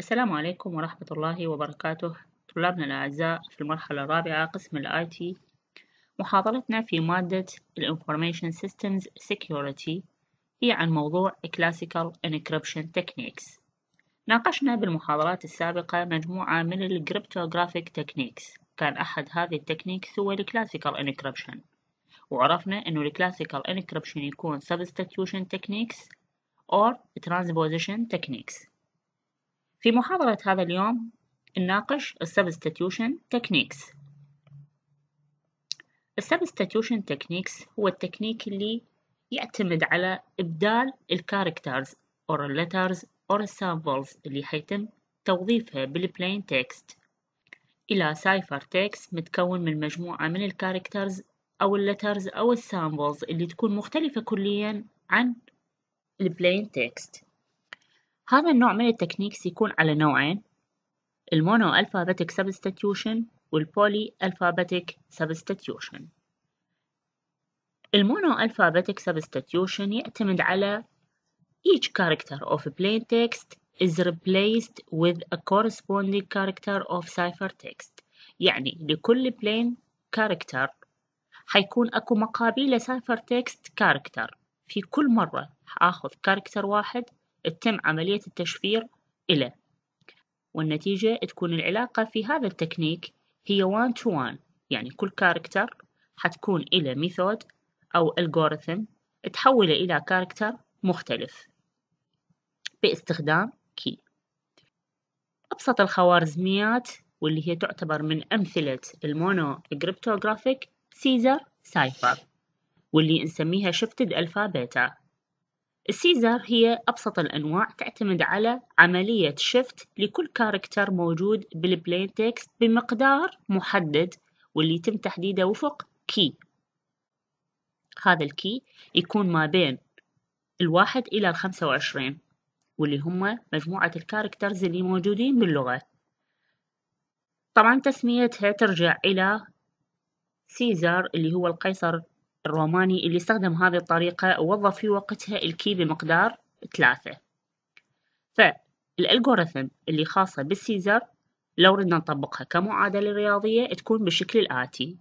السلام عليكم ورحمة الله وبركاته طلابنا الأعزاء في المرحلة الرابعة قسم الـ IT محاضرتنا في مادة الـ Information Systems Security هي عن موضوع Classical Encryption Techniques ناقشنا بالمحاضرات السابقة مجموعة من الـ Cryptographic Techniques كان أحد هذه التكنيك هو الـ Classical Encryption وعرفنا أنه الـ Classical Encryption يكون Substitution Techniques or Transposition Techniques في محاضرة هذا اليوم نناقش Substitution Techniques Substitution Techniques هو التكنيك اللي يعتمد على إبدال الكاركترز أو letters أو samples اللي حيتم توظيفها بالبلين تكست إلى سايفر تكست متكون من مجموعة من الكاركترز أو اللترز أو السامبلز اللي تكون مختلفة كليا عن البلاين تكست هذا النوع من التكنيكس يكون على نوعين المونو الفابتك سبستيتيوشن والبولي الفابتك سبستيتيوشن المونو الفابتك سبستيتيوشن يعتمد على each character of plain text is replaced with a corresponding character of cipher text يعني لكل plain character حيكون اكو مقابيل cipher text character في كل مرة هاخذ character واحد تتم عملية التشفير إلى والنتيجة تكون العلاقة في هذا التكنيك هي one to one يعني كل كاركتر حتكون إلى ميثود أو algorithm تحوله إلى كاركتر مختلف باستخدام key أبسط الخوارزميات واللي هي تعتبر من أمثلة المونو جريبتوغرافيك سيزر سايفر واللي نسميها شفتد ألفا بيتا السيزر هي أبسط الأنواع تعتمد على عملية شفت لكل كاركتر موجود بالبلين تكست بمقدار محدد واللي يتم تحديده وفق كي هذا الكي يكون ما بين الواحد إلى الخمسة وعشرين واللي هم مجموعة الكاركترز اللي موجودين باللغة طبعا تسميتها ترجع إلى سيزار اللي هو القيصر الروماني اللي استخدم هذه الطريقة وظف في وقتها الكي بمقدار ثلاثة فالألغوريثم اللي خاصة بالسيزر لو ردنا نطبقها كمعادلة رياضية تكون بالشكل الآتي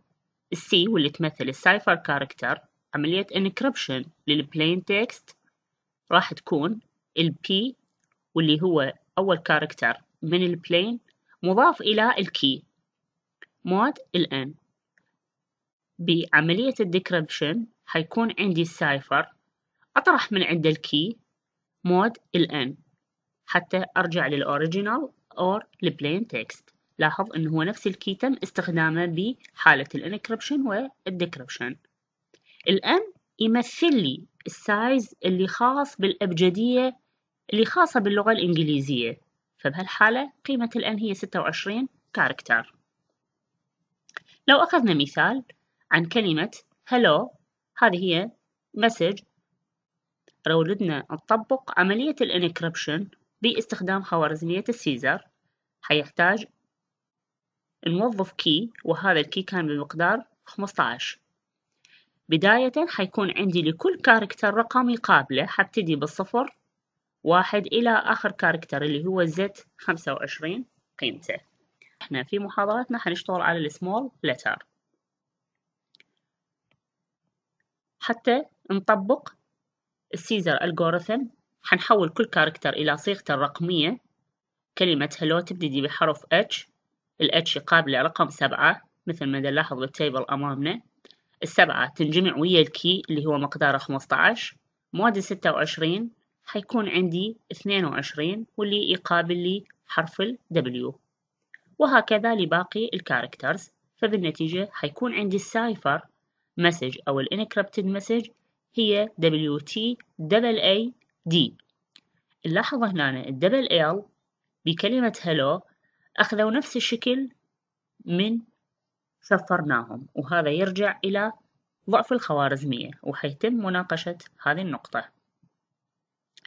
السي واللي تمثل السايفر كاركتر عملية انكربشن للبلين تكست راح تكون البي واللي هو أول كاركتر من البلين مضاف إلى الكي مود الان بعملية الديكريبشن حيكون عندي السايفر أطرح من عنده الكي مود الان حتى أرجع للأوريجينال أور البلين تكست لاحظ أنه هو نفس الكي تم استخدامه بحالة الانكربشن والديكربشن الان يمثل لي السايز اللي خاص بالأبجدية اللي خاصة باللغة الإنجليزية فبهالحالة قيمة الان هي 26 كاركتر لو أخذنا مثال عن كلمة hello هذه هي مسج راودنا نطبق عملية الانكربشن باستخدام خوارزمية السيزر حيحتاج نوظف كي وهذا الكي كان بمقدار 15 بداية حيكون عندي لكل كاركتر رقم يقابله حبتدي بالصفر واحد إلى آخر كاركتر اللي هو زد 25 قيمته احنا في محاضراتنا حنشتغل على السمول لتر حتى نطبق السيزر الجوريثم حنحول كل كاركتر إلى صيغته الرقمية كلمة هلو تبتدي بحرف H ال H يقابل رقم سبعة مثل ما نلاحظ بالتيبل أمامنا السبعة تنجمع ويا الكي اللي هو مقداره 15 مواد وعشرين حيكون عندي 22 واللي يقابل لي حرف ال W وهكذا لباقي الكاركترز فبالنتيجة حيكون عندي السايفر مسج أو الانكربتد encrypted message هي WTAAD نلاحظ هنا الدبل L بكلمة hello أخذوا نفس الشكل من سفرناهم وهذا يرجع إلى ضعف الخوارزمية وحيتم مناقشة هذه النقطة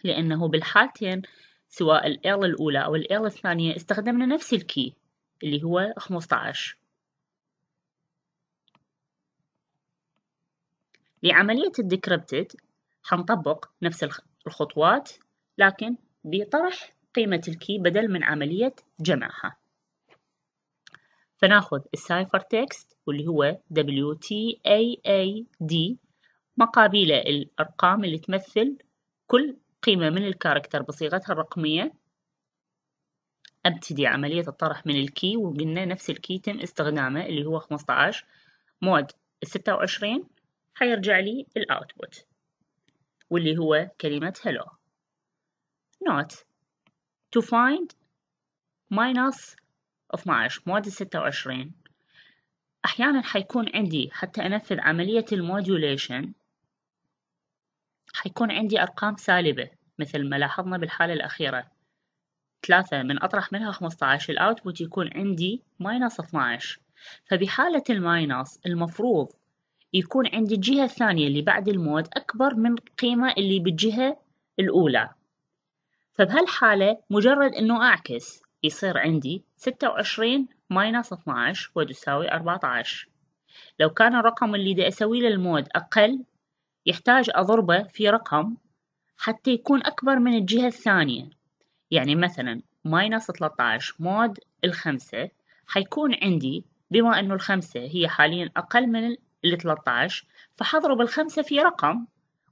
لأنه بالحالتين سواء ال L الأولى أو ال L الثانية استخدمنا نفس الكي اللي هو 15 لعملية الديكريبتد حنطبق نفس الخطوات لكن بطرح قيمة الكي بدل من عملية جمعها فناخذ السايفر تكست واللي هو WTAAD مقابلة الأرقام اللي تمثل كل قيمة من الكاركتر بصيغتها الرقمية أبتدي عملية الطرح من الكي وقلنا نفس الكي تم استخدامه اللي هو 15 مود 26 حيرجع لي الاوتبوت واللي هو كلمة hello not to find minus of معاش مود 26 أحيانا حيكون عندي حتى أنفذ عملية الموديوليشن حيكون عندي أرقام سالبة مثل ما لاحظنا بالحالة الأخيرة ثلاثة من أطرح منها 15 الأوتبوت يكون عندي ماينس 12 فبحالة الماينس المفروض يكون عند الجهة الثانية اللي بعد الموت أكبر من القيمة اللي بالجهة الأولى فبهالحالة مجرد أنه أعكس يصير عندي 26 ماينس 12 وتساوي 14 لو كان الرقم اللي بدي أسوي للمود أقل يحتاج أضربه في رقم حتى يكون أكبر من الجهة الثانية يعني مثلا ماينس 13 مود الخمسة حيكون عندي بما أنه الخمسة هي حاليا أقل من ال 13 فحضرب الخمسة في رقم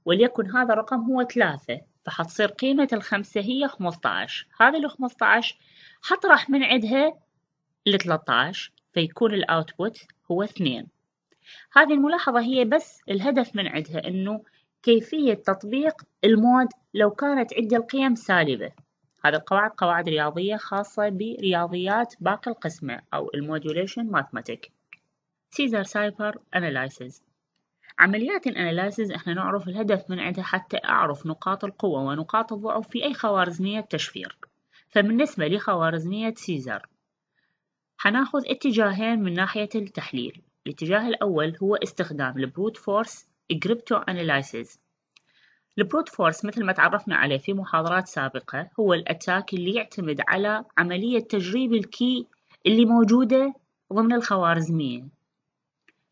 وليكن هذا الرقم هو ثلاثة فحتصير قيمة الخمسة هي 15 هذه ال 15 حطرح من عندها ال 13 فيكون الاوتبوت هو 2 هذه الملاحظة هي بس الهدف من عندها انه كيفية تطبيق المود لو كانت عندي القيم سالبة هذه القواعد قواعد رياضية خاصة برياضيات باقي القسمة أو الموديوليشن ماثماتيك سيزر سايفر أناليسز عمليات الأناليسز احنا نعرف الهدف من عندها حتى أعرف نقاط القوة ونقاط الضعف في أي خوارزمية تشفير فبالنسبة لخوارزمية سيزر حناخذ اتجاهين من ناحية التحليل الاتجاه الأول هو استخدام البروت فورس جريبتو أناليسز البروت فورس مثل ما تعرفنا عليه في محاضرات سابقة هو الأتاك اللي يعتمد على عملية تجريب الكي اللي موجودة ضمن الخوارزمية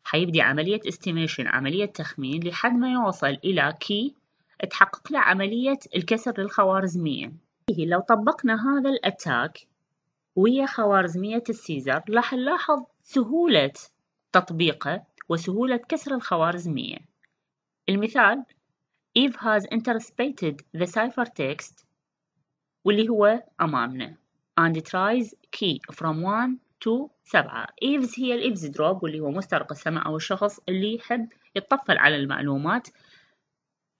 حيبدي عملية استيميشن عملية تخمين لحد ما يوصل إلى كي تحقق له عملية الكسر للخوارزمية إيه، لو طبقنا هذا الأتاك ويا خوارزمية السيزر راح نلاحظ سهولة تطبيقه وسهولة كسر الخوارزمية المثال Eve has intercepted the ciphertext واللي هو أمامنا and tries key from one تو 7 إيفز هي الإيفز دروب واللي هو مسترق السماء أو الشخص اللي يحب يتطفل على المعلومات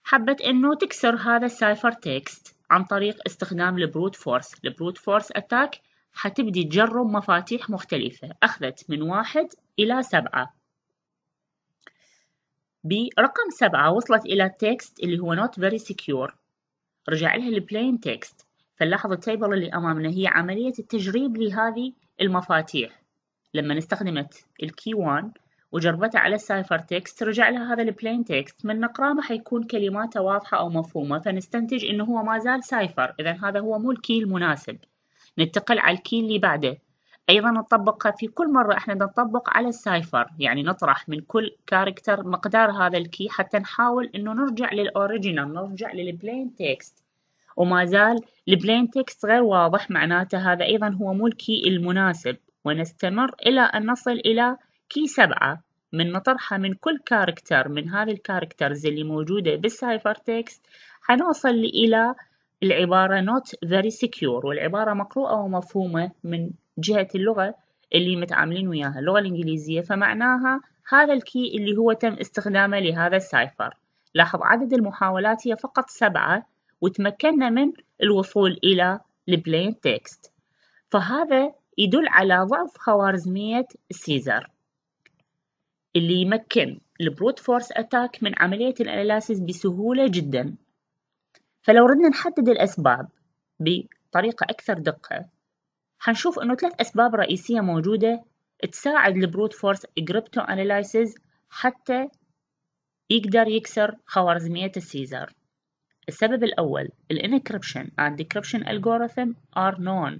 حبت إنه تكسر هذا السايفر تكست عن طريق استخدام البروت فورس البروت فورس أتاك حتبدي تجرب مفاتيح مختلفة أخذت من واحد إلى سبعة برقم سبعة وصلت إلى التكست اللي هو not very secure رجع لها البلاين تكست فنلاحظ التيبل اللي أمامنا هي عملية التجريب لهذه المفاتيح لما استخدمت الكي 1 وجربتها على السايفر تكست رجع لها هذا البلين تكست من نقراه ما حيكون كلماته واضحة أو مفهومة فنستنتج إنه هو ما زال سايفر إذا هذا هو مو الكي المناسب ننتقل على الكي اللي بعده أيضا نطبقها في كل مرة إحنا نطبق على السايفر يعني نطرح من كل كاركتر مقدار هذا الكي حتى نحاول إنه نرجع للأوريجينال نرجع للبلين تكست وما زال البلين تكست غير واضح معناته هذا أيضا هو مو الكي المناسب ونستمر إلى أن نصل إلى كي سبعة من نطرحها من كل كاركتر من هذه الكاركترز اللي موجودة بالسايفر تكست حنوصل إلى العبارة not very secure والعبارة مقروءة ومفهومة من جهة اللغة اللي متعاملين وياها اللغة الإنجليزية فمعناها هذا الكي اللي هو تم استخدامه لهذا السايفر لاحظ عدد المحاولات هي فقط سبعة وتمكنا من الوصول إلى البلين تكست فهذا يدل على ضعف خوارزمية سيزر اللي يمكن البروت فورس أتاك من عملية الأناليسيس بسهولة جدا فلو ردنا نحدد الأسباب بطريقة أكثر دقة حنشوف أنه ثلاث أسباب رئيسية موجودة تساعد البروت فورس كريبتو أناليسيس حتى يقدر يكسر خوارزمية السيزر السبب الأول ال encryption and decryption algorithm are known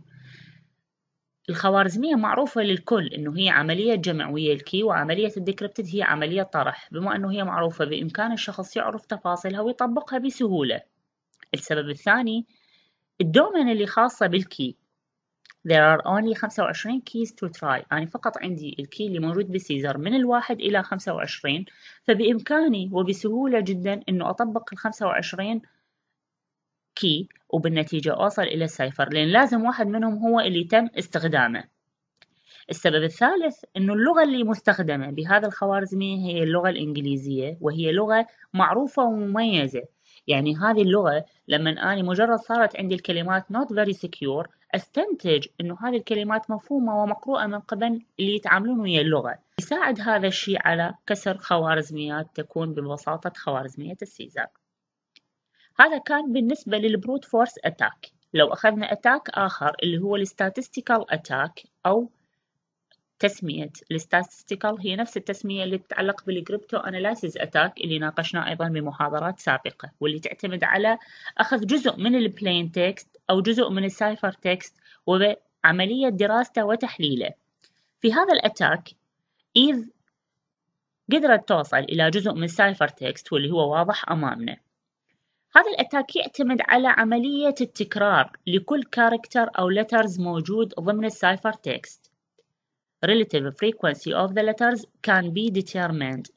الخوارزمية معروفة للكل إنه هي عملية جمع ويا الكي وعملية الديكريبتد هي عملية طرح بما إنه هي معروفة بإمكان الشخص يعرف تفاصيلها ويطبقها بسهولة السبب الثاني الدومين اللي خاصة بالكي There are only 25 keys to try أنا يعني فقط عندي الكي اللي موجود بسيزر من الواحد إلى 25 فبإمكاني وبسهولة جدا أنه أطبق ال 25 كي وبالنتيجة أوصل إلى السيفر لأن لازم واحد منهم هو اللي تم استخدامه السبب الثالث أنه اللغة اللي مستخدمة بهذا الخوارزمي هي اللغة الإنجليزية وهي لغة معروفة ومميزة يعني هذه اللغة لما أنا مجرد صارت عندي الكلمات not very secure استنتج انه هذه الكلمات مفهومه ومقروءه من قبل اللي يتعاملون ويا اللغه يساعد هذا الشيء على كسر خوارزميات تكون ببساطه خوارزميه السيزر هذا كان بالنسبه للبروت فورس اتاك لو اخذنا اتاك اخر اللي هو الستاتستيكال اتاك او تسمية الستاتستيكال هي نفس التسمية اللي تتعلق بالكريبتو أناليسيز أتاك اللي ناقشناه أيضا بمحاضرات سابقة واللي تعتمد على أخذ جزء من البلين تكست أو جزء من السايفر تكست وعملية دراسته وتحليله في هذا الأتاك إذ قدرت توصل إلى جزء من السايفر تكست واللي هو واضح أمامنا هذا الأتاك يعتمد على عملية التكرار لكل كاركتر أو letters موجود ضمن السايفر تكست relative frequency of the letters can be determined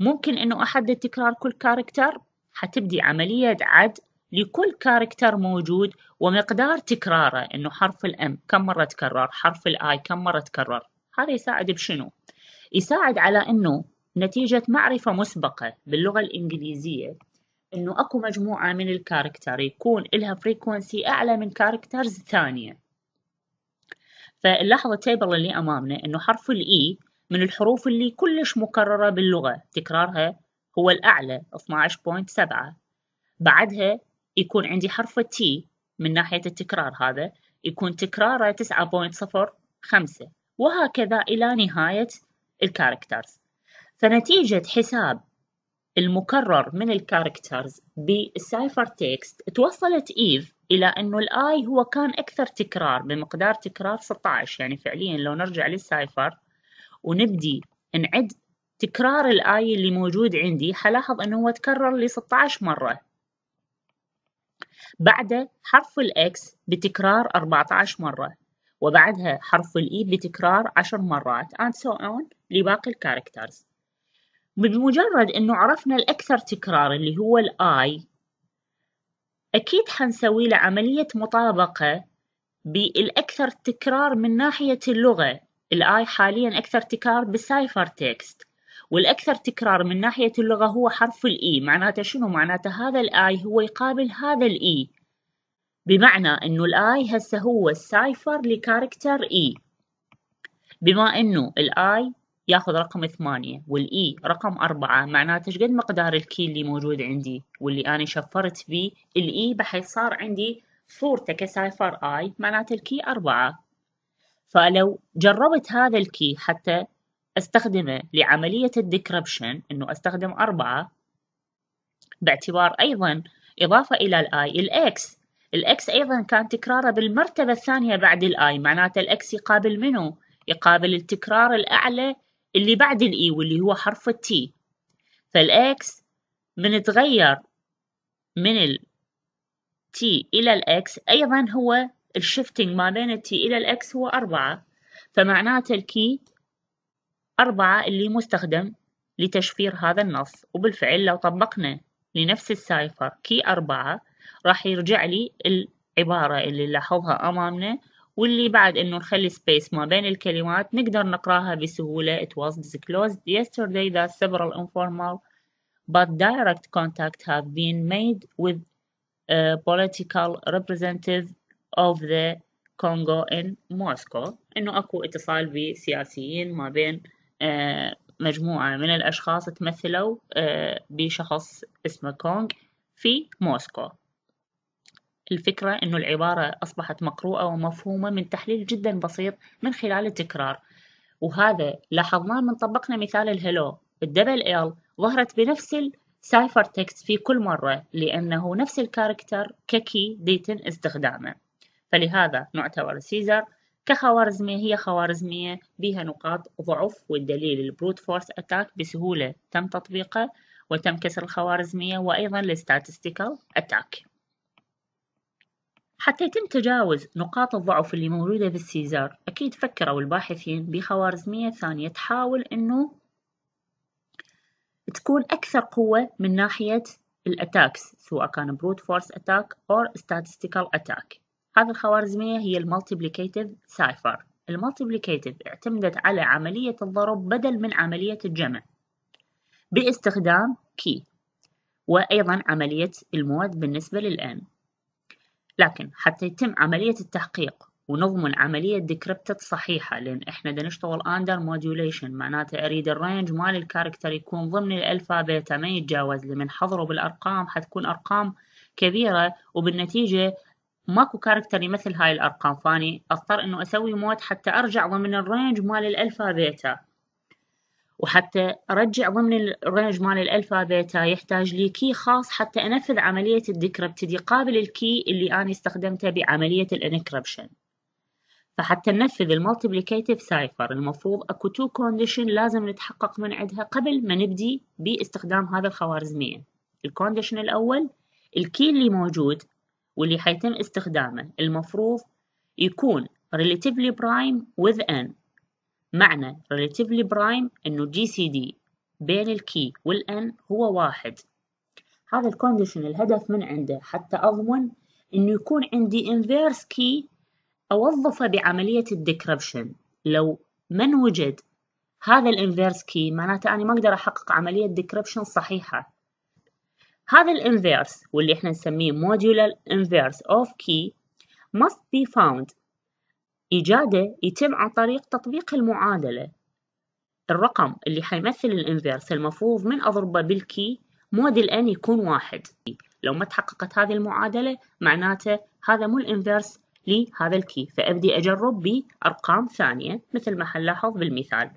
ممكن أنه أحدد تكرار كل كاركتر حتبدي عملية عد لكل كاركتر موجود ومقدار تكراره انه حرف الام كم مره تكرر حرف الاي كم مره تكرر هذا يساعد بشنو يساعد على انه نتيجه معرفه مسبقه باللغه الانجليزيه انه اكو مجموعه من الكاركتر يكون لها فريكونسي اعلى من كاركترز ثانيه فنلاحظ التيبل اللي امامنا انه حرف الاي e من الحروف اللي كلش مكرره باللغه تكرارها هو الاعلى 12.7 بعدها يكون عندي حرف T من ناحية التكرار هذا يكون تكراره 9.05 وهكذا إلى نهاية الكاركترز فنتيجة حساب المكرر من الكاركترز بالسايفر تيكست توصلت إيف إلى أنه الآي هو كان أكثر تكرار بمقدار تكرار 16 يعني فعليا لو نرجع للسايفر ونبدي نعد تكرار الآي اللي موجود عندي حلاحظ أنه هو تكرر لي 16 مرة بعد حرف الإكس بتكرار 14 مرة وبعدها حرف الإي e بتكرار 10 مرات and so on لباقي الكاركترز بمجرد انه عرفنا الأكثر تكرار اللي هو الآي أكيد حنسوي له عملية مطابقة بالأكثر تكرار من ناحية اللغة الآي حاليا أكثر تكرار بالسايفر تكست والاكثر تكرار من ناحيه اللغه هو حرف الاي e. معناته شنو معناته هذا الاي هو يقابل هذا الاي e. بمعنى انه الاي هسه هو السايفر لكاركتر اي e. بما انه الاي ياخذ رقم ثمانية والاي رقم أربعة معناته شقد مقدار الكي اللي موجود عندي واللي أنا شفرت بيه الاي بحيث صار عندي صورته كسايفر اي معناته الكي أربعة فلو جربت هذا الكي حتى أستخدمه لعملية الديكربشن إنه أستخدم أربعة باعتبار أيضا إضافة إلى الآي الإكس الإكس أيضا كان تكراره بالمرتبة الثانية بعد الآي معناته الإكس يقابل منه يقابل التكرار الأعلى اللي بعد الإي e، واللي هو حرف التي فالإكس من تغير من التي إلى الإكس أيضا هو الشيفتنج ما بين التي إلى الإكس هو أربعة فمعناته الكي أربعة اللي مستخدم لتشفير هذا النص وبالفعل لو طبقنا لنفس السايفر كي أربعة راح يرجع لي العبارة اللي لاحظها أمامنا واللي بعد إنه نخلي سبيس ما بين الكلمات نقدر نقراها بسهولة it was disclosed yesterday that several informal but direct contact have been made with a political representative of the Congo in Moscow إنه أكو اتصال بسياسيين ما بين آه، مجموعة من الأشخاص تمثلوا آه، بشخص اسمه كونغ في موسكو الفكرة أنه العبارة أصبحت مقروءة ومفهومة من تحليل جدا بسيط من خلال التكرار وهذا لاحظناه من طبقنا مثال الهلو الدبل ال ظهرت بنفس السايفر تكست في كل مرة لأنه نفس الكاركتر ككي ديتن استخدامه فلهذا نعتبر سيزر كخوارزمية هي خوارزمية بها نقاط ضعف والدليل البروت فورس أتاك بسهولة تم تطبيقه وتم كسر الخوارزمية وأيضا الستاتستيكال أتاك حتى يتم تجاوز نقاط الضعف اللي موجودة بالسيزار أكيد فكروا الباحثين بخوارزمية ثانية تحاول أنه تكون أكثر قوة من ناحية الأتاكس سواء كان بروت فورس أتاك أو statistical أتاك هذه الخوارزمية هي المالتيبليكيتيف سايفر المالتيبليكيتيف اعتمدت على عملية الضرب بدل من عملية الجمع باستخدام key وأيضا عملية المواد بالنسبة للآن لكن حتى يتم عملية التحقيق ونضمن عملية ديكريبتد صحيحة لأن إحنا دا نشتغل أندر موديوليشن معناته أريد الرينج مال الكاركتر يكون ضمن الألفا بيتا ما يتجاوز لمن حضروا بالأرقام حتكون أرقام كبيرة وبالنتيجة ماكو كاركتر يمثل هاي الأرقام فاني أضطر إنه أسوي مود حتى أرجع ضمن الرينج مال الألفا بيتا وحتى أرجع ضمن الرينج مال الألفا بيتا يحتاج لي كي خاص حتى أنفذ عملية الديكربت دي قابل الكي اللي أنا استخدمته بعملية الانكربشن فحتى ننفذ المالتيبليكيتيف سايفر المفروض اكو تو كونديشن لازم نتحقق من عندها قبل ما نبدي باستخدام هذا الخوارزمية الكونديشن الأول الكي اللي موجود واللي حيتم استخدامه المفروض يكون relatively prime with n معنى relatively prime انه جي سي دي بين الكي والان هو واحد هذا الكونديشن الهدف من عنده حتى اضمن انه يكون عندي inverse key اوظفه بعملية الديكربشن لو من وجد هذا الانفيرس كي معناته أنا ما أقدر أحقق عملية ديكربشن صحيحة هذا الانفيرس واللي احنا نسميه modular inverse of key must be found إيجاده يتم عن طريق تطبيق المعادلة الرقم اللي حيمثل الانفيرس المفروض من أضربه بالكي موديل n يكون واحد لو ما تحققت هذه المعادلة معناته هذا مو الانفيرس لهذا الكي فأبدي أجرب بأرقام ثانية مثل ما حنلاحظ بالمثال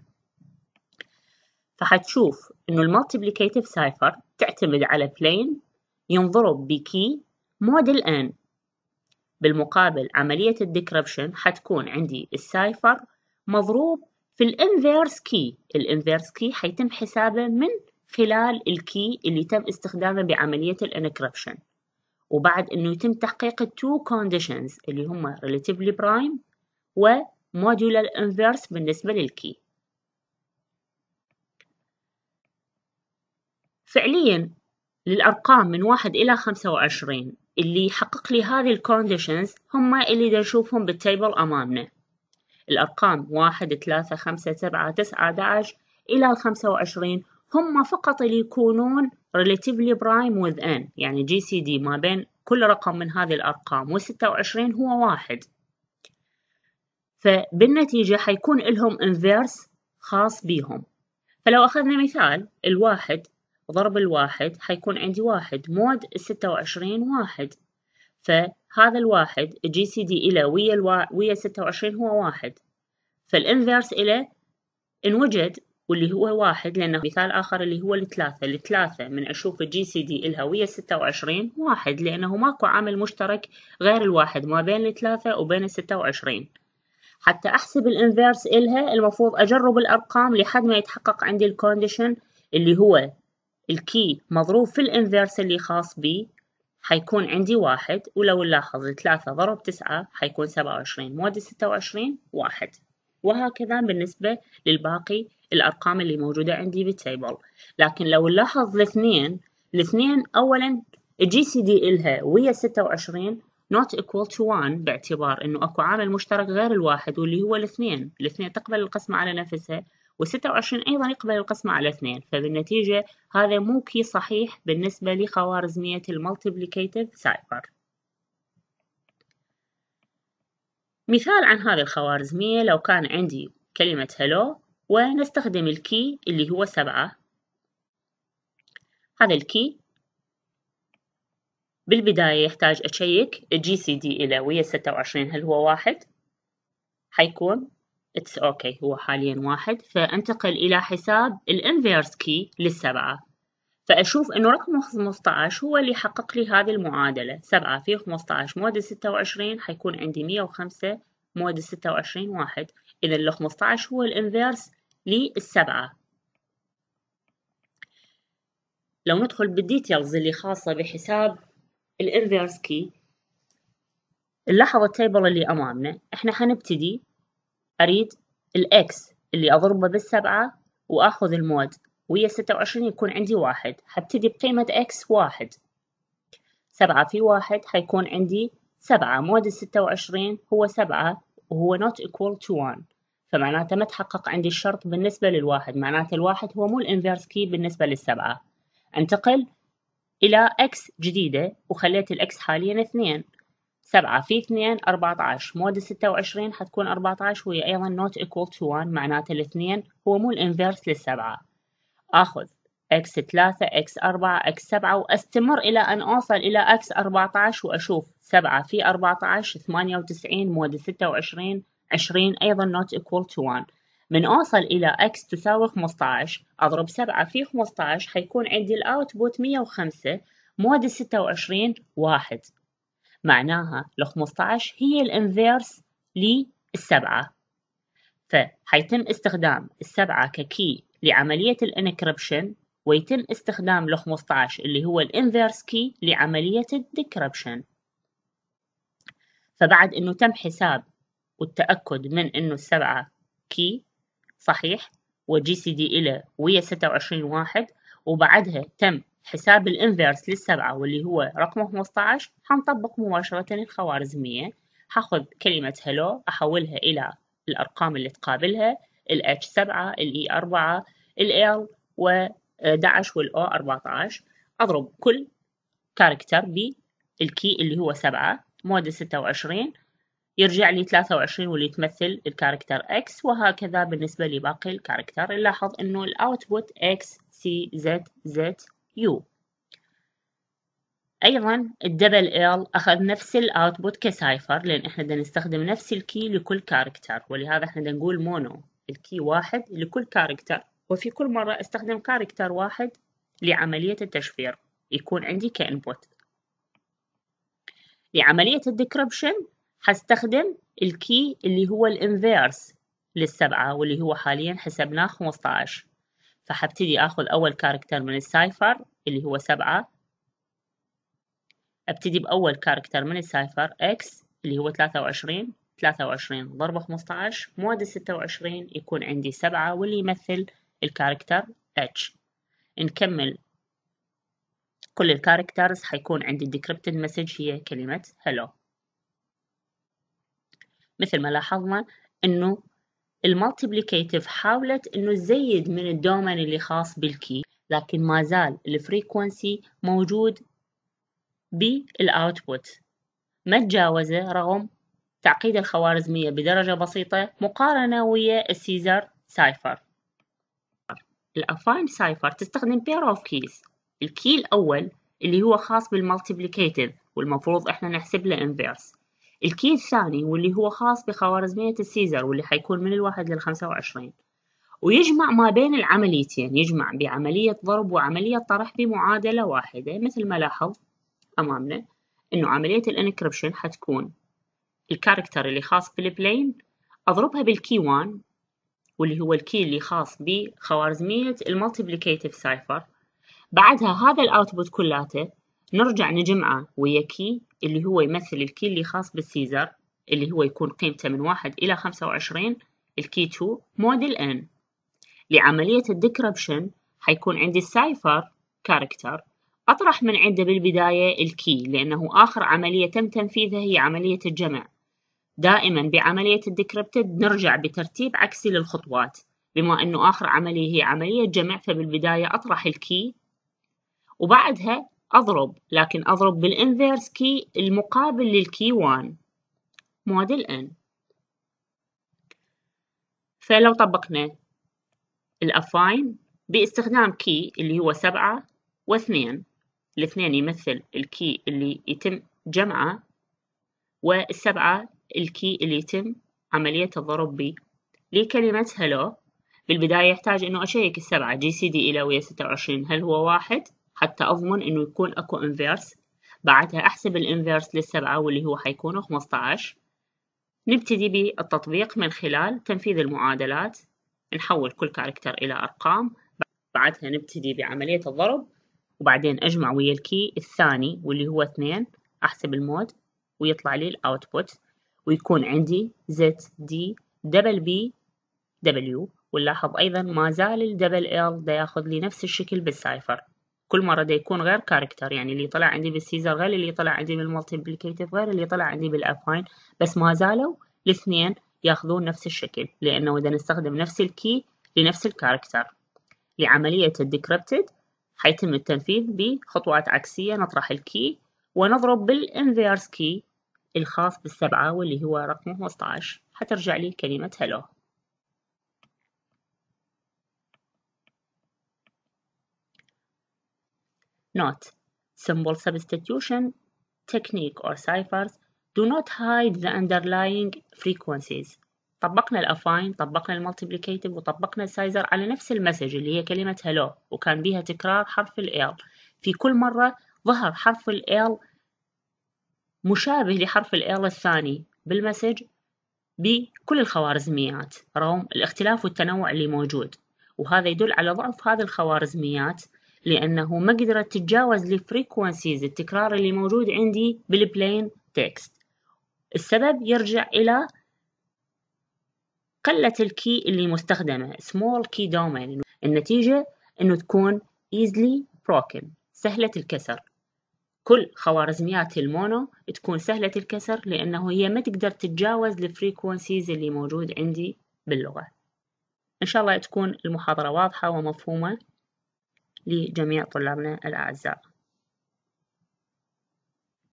فحتشوف انه المالتيبليكيتيف سايفر تعتمد على بلين ينضرب بكي موديل ان بالمقابل عملية الديكربشن حتكون عندي السايفر مضروب في الانفيرس كي الانفيرس كي حيتم حسابه من خلال الكي اللي تم استخدامه بعملية الانكربشن وبعد انه يتم تحقيق التو كونديشنز اللي هما relatively prime وموديولا الانفيرس بالنسبة للكي فعليا للأرقام من واحد إلى خمسة وعشرين اللي يحقق لي هذه الكونديشنز هم اللي دا نشوفهم بالتيبل أمامنا الأرقام واحد ثلاثة خمسة سبعة تسعة داعش إلى الخمسة وعشرين هم فقط اللي يكونون relatively prime with n يعني جي سي دي ما بين كل رقم من هذه الأرقام والستة وعشرين هو واحد فبالنتيجة حيكون لهم inverse خاص بيهم فلو أخذنا مثال الواحد ضرب الواحد حيكون عندي واحد مود الستة وعشرين واحد فهذا الواحد جي سي دي إلى ويا الوا... ويا ستة وعشرين هو واحد فالإنفيرس إلى إن وجد واللي هو واحد لأنه مثال آخر اللي هو الثلاثة الثلاثة من أشوف الجي سي دي إلها ويا ستة وعشرين واحد لأنه ماكو عامل مشترك غير الواحد ما بين الثلاثة وبين الستة وعشرين حتى أحسب الإنفيرس إلها المفروض أجرب الأرقام لحد ما يتحقق عندي الكونديشن اللي هو الكي مضروب في الانفيرس اللي خاص بي حيكون عندي واحد ولو نلاحظ ثلاثة ضرب تسعة حيكون سبعة وعشرين مود ستة وعشرين واحد وهكذا بالنسبة للباقي الأرقام اللي موجودة عندي بالتيبل لكن لو نلاحظ الاثنين الاثنين أولا الجي سي دي إلها ويا ستة وعشرين not equal to one باعتبار انه اكو عامل مشترك غير الواحد واللي هو الاثنين الاثنين تقبل القسمة على نفسها و26 أيضا يقبل القسمة على اثنين فبالنتيجة هذا مو كي صحيح بالنسبة لخوارزمية المالتيبليكيتيف سايبر مثال عن هذه الخوارزمية لو كان عندي كلمة هلو ونستخدم الكي اللي هو سبعة هذا الكي بالبداية يحتاج أشيك جي سي دي إلى ويا وعشرين هل هو واحد حيكون اتس اوكي okay. هو حاليا واحد فانتقل إلى حساب الانفيرس كي للسبعة فأشوف أنه رقم 15 هو اللي حقق لي هذه المعادلة 7 في 15 مود 26 حيكون عندي 105 مود 26 واحد إذا ال 15 هو الانفيرس للسبعة لو ندخل بالديتيلز اللي خاصة بحساب الانفيرس كي نلاحظ التيبل اللي أمامنا إحنا حنبتدي أريد الإكس اللي أضربه بالسبعة وآخذ المود ويا ستة وعشرين يكون عندي واحد هبتدي بقيمة إكس واحد سبعة في واحد حيكون عندي سبعة مود الستة وعشرين هو سبعة وهو not equal to one فمعناته ما تحقق عندي الشرط بالنسبة للواحد معناته الواحد هو مو الانفيرس كي بالنسبة للسبعة انتقل إلى x جديدة وخليت الإكس حاليا اثنين سبعة في اثنين أربعة عشر مود ستة وعشرين حتكون أربعة عشر وهي أيضا نوت إيكول تو وان معناته الاثنين هو مو الانفيرس للسبعة آخذ x ثلاثة x أربعة x سبعة وأستمر إلى أن أوصل إلى x أربعة عشر وأشوف سبعة في أربعة عشر ثمانية وتسعين مود ستة وعشرين عشرين أيضا نوت إيكول تو وان من أوصل إلى x تساوي خمسة عشر أضرب سبعة في خمسة عشر حيكون عندي الأوتبوت مية وخمسة مود ستة وعشرين واحد معناها ال 15 هي الانفيرس للسبعة فحيتم استخدام السبعة ككي لعملية الانكربشن ويتم استخدام ال 15 اللي هو الانفيرس كي لعملية الديكربشن فبعد انه تم حساب والتأكد من انه السبعة كي صحيح وجي سي دي إله ويا 26 واحد وبعدها تم حساب الانفيرس للسبعة واللي هو رقمه 15 هنطبق مباشرة الخوارزمية هاخذ كلمة هلو أحولها إلى الأرقام اللي تقابلها ال H 7 ال E 4 ال L و 11 وال O 14 أضرب كل كاركتر بالكي اللي هو 7 مود 26 يرجع لي 23 واللي تمثل الكاركتر X وهكذا بالنسبة لباقي الكاركتر نلاحظ إنه الأوتبوت X C Z Z U أيضا الدبل ال أخذ نفس الأوتبوت كسايفر لأن إحنا بدنا نستخدم نفس الكي لكل كاركتر ولهذا إحنا بدنا نقول مونو الكي واحد لكل كاركتر وفي كل مرة استخدم كاركتر واحد لعملية التشفير يكون عندي كإنبوت لعملية الديكربشن هستخدم الكي اللي هو الانفيرس للسبعة واللي هو حاليا حسبناه 15 فحبتدي آخذ أول كاركتر من السايفر اللي هو سبعة أبتدي بأول كاركتر من السايفر X اللي هو ثلاثة وعشرين ثلاثة وعشرين ضرب خمسطعش مواد ستة وعشرين يكون عندي سبعة واللي يمثل الكاركتر H نكمل كل الكاركترز حيكون عندي الديكريبتد مسج هي كلمة هلو مثل ما لاحظنا انه المالتيبليكيتيف حاولت انه تزيد من الدومين اللي خاص بالكي لكن ما زال الفريكونسي موجود بالاوتبوت ما تجاوزه رغم تعقيد الخوارزمية بدرجة بسيطة مقارنة ويا السيزر سايفر الافاين سايفر تستخدم بير اوف كيز الكي الاول اللي هو خاص بالمالتيبليكيتيف والمفروض احنا نحسب له انفيرس الكي الثاني واللي هو خاص بخوارزمية السيزر واللي حيكون من الواحد للخمسة وعشرين ويجمع ما بين العمليتين يجمع بعملية ضرب وعملية طرح بمعادلة واحدة مثل ما لاحظ أمامنا إنه عملية الانكربشن حتكون الكاركتر اللي خاص بالبلين أضربها بالكي 1 واللي هو الكي اللي خاص بخوارزمية المالتيبليكيتيف سايفر بعدها هذا الاوتبوت كلاته نرجع نجمعه ويا كي اللي هو يمثل الكي اللي خاص بالسيزر اللي هو يكون قيمته من واحد إلى خمسة وعشرين الكي 2 موديل n لعملية الديكربشن حيكون عندي السايفر كاركتر أطرح من عنده بالبداية الكي لأنه آخر عملية تم تنفيذها هي عملية الجمع دائما بعملية الديكربتد نرجع بترتيب عكسي للخطوات بما أنه آخر عملية هي عملية جمع فبالبداية أطرح الكي وبعدها أضرب لكن أضرب بالإنفيرس كي المقابل للكي 1 موديل N فلو طبقنا الأفاين باستخدام كي اللي هو سبعة واثنين الاثنين يمثل الكي اللي يتم جمعه والسبعة الكي اللي يتم عملية الضرب به لكلمة هلو بالبداية يحتاج إنه أشيك السبعة جي سي دي إلى ويا ستة وعشرين هل هو واحد حتى أضمن إنه يكون أكو inverse بعدها أحسب الانفيرس للسبعة واللي هو حيكون 15 نبتدي بالتطبيق من خلال تنفيذ المعادلات نحول كل كاركتر إلى أرقام بعدها نبتدي بعملية الضرب وبعدين أجمع ويا الكي الثاني واللي هو 2 أحسب المود ويطلع لي الأوتبوت ويكون عندي D دبل بي دبليو ونلاحظ أيضا ما زال الدبل L دا ياخذ لي نفس الشكل بالسايفر كل مرة ده يكون غير كاركتر يعني اللي طلع عندي بالسيزر غير اللي طلع عندي بالمالتيبليكيتيف غير اللي طلع عندي بالأفاين بس ما زالوا الاثنين ياخذون نفس الشكل لأنه إذا نستخدم نفس الكي لنفس الكاركتر لعملية الديكريبتد حيتم التنفيذ بخطوات عكسية نطرح الكي ونضرب بالانفيرس كي الخاص بالسبعة واللي هو رقم 15 حترجع لي كلمة هلو Note: Symbol substitution technique or ciphers do not hide the underlying frequencies. طبقنا الافاين طبقنا المالتيبليكيتيف وطبقنا السايزر على نفس المسج اللي هي كلمة هلو وكان بيها تكرار حرف ال في كل مرة ظهر حرف ال مشابه لحرف ال الثاني بالمسج بكل الخوارزميات رغم الاختلاف والتنوع اللي موجود وهذا يدل على ضعف هذه الخوارزميات لأنه ما قدرت تتجاوز الفريكونسيز التكرار اللي موجود عندي بالبلين تكست السبب يرجع إلى قلة الكي اللي مستخدمة small key domain النتيجة أنه تكون easily broken سهلة الكسر كل خوارزميات المونو تكون سهلة الكسر لأنه هي ما تقدر تتجاوز الفريكونسيز اللي موجود عندي باللغة إن شاء الله تكون المحاضرة واضحة ومفهومة لجميع طلابنا الأعزاء